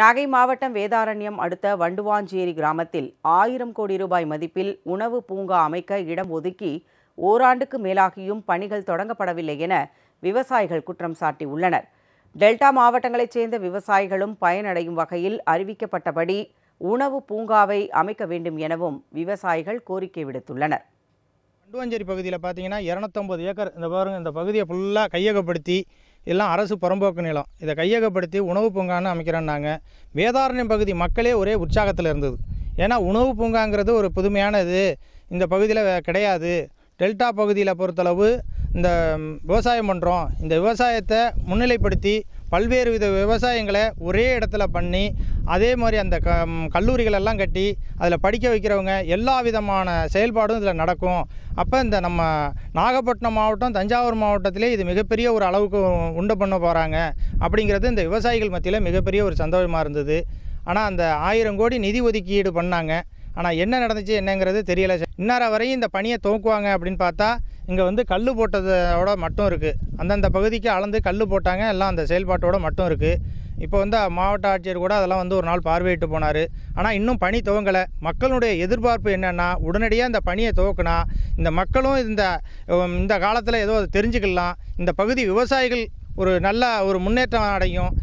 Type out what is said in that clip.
நாகை மாவட்டம் வேதாரண்யம் அடுத்த வண்டுவாஞ்சேரி கிராமத்தில் ஆயிரம் கோடி ரூபாய் மதிப்பில் உணவு பூங்கா அமைக்க இடம் ஒதுக்கி ஓராண்டுக்கு மேலாகியும் பணிகள் தொடங்கப்படவில்லை என விவசாயிகள் குற்றம் சாட்டியுள்ளனர் டெல்டா மாவட்டங்களைச் சேர்ந்த விவசாயிகளும் பயனடையும் வகையில் அறிவிக்கப்பட்டபடி உணவு பூங்காவை அமைக்க வேண்டும் எனவும் விவசாயிகள் கோரிக்கை விடுத்துள்ளனர் வண்டுவாஞ்சேரி பகுதியில் பார்த்தீங்கன்னா இரநூத்தம்பது ஏக்கர் இந்த பாருங்கள் இந்த பகுதியை ஃபுல்லாக கையகப்படுத்தி எல்லாம் அரசு புறம்போக்கு நிலம் இதை கையகப்படுத்தி உணவு பூங்கான்னு அமைக்கிறேன்னாங்க வேதாரண்யம் பகுதி மக்களே ஒரே உற்சாகத்தில் இருந்தது ஏன்னா உணவு பூங்காங்கிறது ஒரு புதுமையான இந்த பகுதியில் கிடையாது டெல்டா பகுதியில் பொறுத்தளவு இந்த விவசாயம் பண்ணுறோம் இந்த விவசாயத்தை முன்னிலைப்படுத்தி பல்வேறு வித விவசாயங்களை ஒரே இடத்துல பண்ணி அதே மாதிரி அந்த க கல்லூரிகளெல்லாம் கட்டி அதில் படிக்க வைக்கிறவங்க எல்லா விதமான செயல்பாடும் இதில் நடக்கும் அப்போ இந்த நம்ம நாகப்பட்டினம் மாவட்டம் தஞ்சாவூர் மாவட்டத்திலே இது மிகப்பெரிய ஒரு அளவுக்கு உண்டு பண்ண போகிறாங்க அப்படிங்கிறது இந்த விவசாயிகள் மத்தியில் மிகப்பெரிய ஒரு சந்தோஷமாக இருந்தது ஆனால் அந்த ஆயிரம் கோடி நிதி ஒதுக்கீடு பண்ணாங்க ஆனால் என்ன நடந்துச்சு என்னங்கிறது தெரியலை இன்னார வரையும் இந்த பணியை தோக்குவாங்க அப்படின்னு பார்த்தா இங்கே வந்து கல் போட்டதோட மட்டும் இருக்குது அந்தந்த பகுதிக்கு அளந்து கல் போட்டாங்க எல்லாம் அந்த செயல்பாட்டோட மட்டும் இருக்குது இப்போ வந்து மாவட்ட ஆட்சியர் கூட அதெல்லாம் வந்து ஒரு நாள் பார்வையிட்டு போனார் ஆனால் இன்னும் பணி துவங்கலை மக்களுடைய எதிர்பார்ப்பு என்னென்னா உடனடியாக இந்த பணியை துவக்கினா இந்த மக்களும் இந்த இந்த காலத்தில் ஏதோ தெரிஞ்சுக்கலாம் இந்த பகுதி விவசாயிகள் ஒரு நல்ல ஒரு முன்னேற்றம் அடையும்